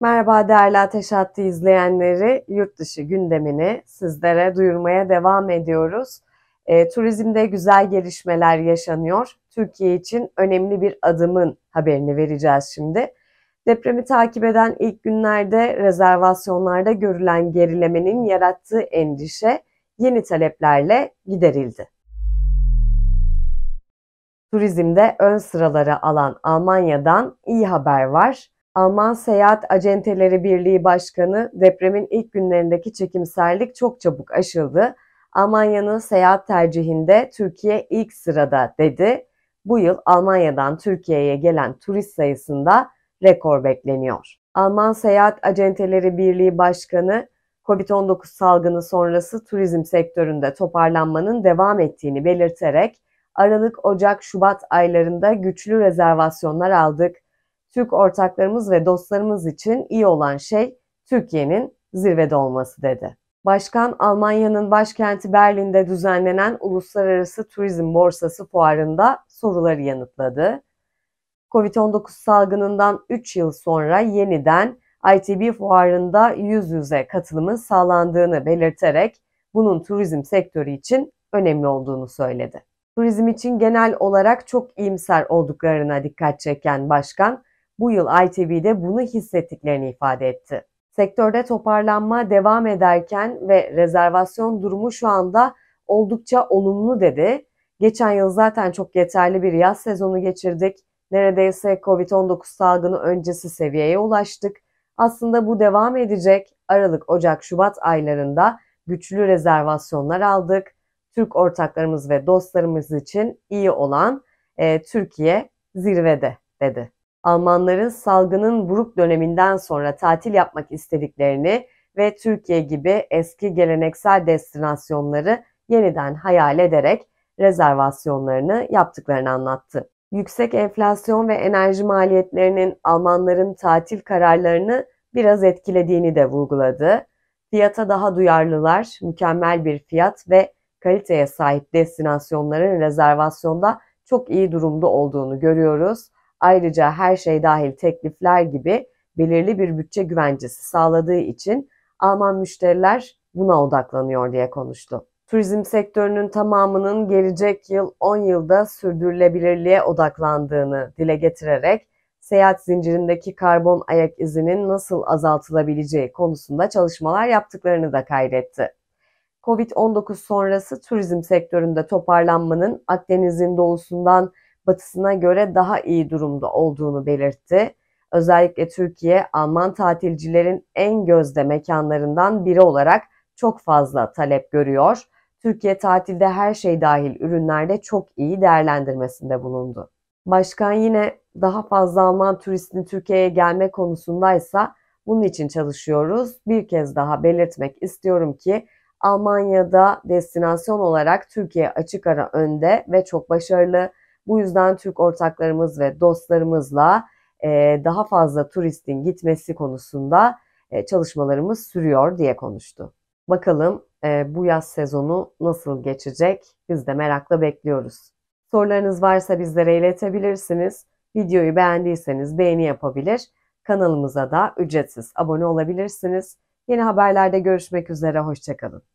Merhaba değerli Ateş Hattı izleyenleri, yurt dışı gündemini sizlere duyurmaya devam ediyoruz. E, turizmde güzel gelişmeler yaşanıyor. Türkiye için önemli bir adımın haberini vereceğiz şimdi. Depremi takip eden ilk günlerde rezervasyonlarda görülen gerilemenin yarattığı endişe yeni taleplerle giderildi. Turizmde ön sıraları alan Almanya'dan iyi haber var. Alman Seyahat Acenteleri Birliği Başkanı depremin ilk günlerindeki çekimserlik çok çabuk aşıldı. Almanya'nın seyahat tercihinde Türkiye ilk sırada dedi. Bu yıl Almanya'dan Türkiye'ye gelen turist sayısında rekor bekleniyor. Alman Seyahat Acenteleri Birliği Başkanı COVID-19 salgını sonrası turizm sektöründe toparlanmanın devam ettiğini belirterek Aralık, Ocak, Şubat aylarında güçlü rezervasyonlar aldık. Türk ortaklarımız ve dostlarımız için iyi olan şey Türkiye'nin zirvede olması dedi. Başkan Almanya'nın başkenti Berlin'de düzenlenen Uluslararası Turizm Borsası fuarında soruları yanıtladı. Covid-19 salgınından 3 yıl sonra yeniden ITB fuarında yüz yüze katılımın sağlandığını belirterek bunun turizm sektörü için önemli olduğunu söyledi. Turizm için genel olarak çok iyimser olduklarına dikkat çeken başkan, bu yıl ITV'de bunu hissettiklerini ifade etti. Sektörde toparlanma devam ederken ve rezervasyon durumu şu anda oldukça olumlu dedi. Geçen yıl zaten çok yeterli bir yaz sezonu geçirdik. Neredeyse Covid-19 salgını öncesi seviyeye ulaştık. Aslında bu devam edecek. Aralık, Ocak, Şubat aylarında güçlü rezervasyonlar aldık. Türk ortaklarımız ve dostlarımız için iyi olan e, Türkiye zirvede dedi. Almanların salgının buruk döneminden sonra tatil yapmak istediklerini ve Türkiye gibi eski geleneksel destinasyonları yeniden hayal ederek rezervasyonlarını yaptıklarını anlattı. Yüksek enflasyon ve enerji maliyetlerinin Almanların tatil kararlarını biraz etkilediğini de vurguladı. Fiyata daha duyarlılar, mükemmel bir fiyat ve kaliteye sahip destinasyonların rezervasyonda çok iyi durumda olduğunu görüyoruz. Ayrıca her şey dahil teklifler gibi belirli bir bütçe güvencesi sağladığı için Alman müşteriler buna odaklanıyor diye konuştu. Turizm sektörünün tamamının gelecek yıl 10 yılda sürdürülebilirliğe odaklandığını dile getirerek seyahat zincirindeki karbon ayak izinin nasıl azaltılabileceği konusunda çalışmalar yaptıklarını da kaydetti. Covid-19 sonrası turizm sektöründe toparlanmanın Akdeniz'in doğusundan batısına göre daha iyi durumda olduğunu belirtti. Özellikle Türkiye, Alman tatilcilerin en gözde mekanlarından biri olarak çok fazla talep görüyor. Türkiye tatilde her şey dahil ürünlerde çok iyi değerlendirmesinde bulundu. Başkan yine daha fazla Alman turistin Türkiye'ye gelme konusundaysa bunun için çalışıyoruz. Bir kez daha belirtmek istiyorum ki Almanya'da destinasyon olarak Türkiye açık ara önde ve çok başarılı. Bu yüzden Türk ortaklarımız ve dostlarımızla e, daha fazla turistin gitmesi konusunda e, çalışmalarımız sürüyor diye konuştu. Bakalım e, bu yaz sezonu nasıl geçecek? Biz de merakla bekliyoruz. Sorularınız varsa bizlere iletebilirsiniz. Videoyu beğendiyseniz beğeni yapabilir. Kanalımıza da ücretsiz abone olabilirsiniz. Yeni haberlerde görüşmek üzere, hoşçakalın.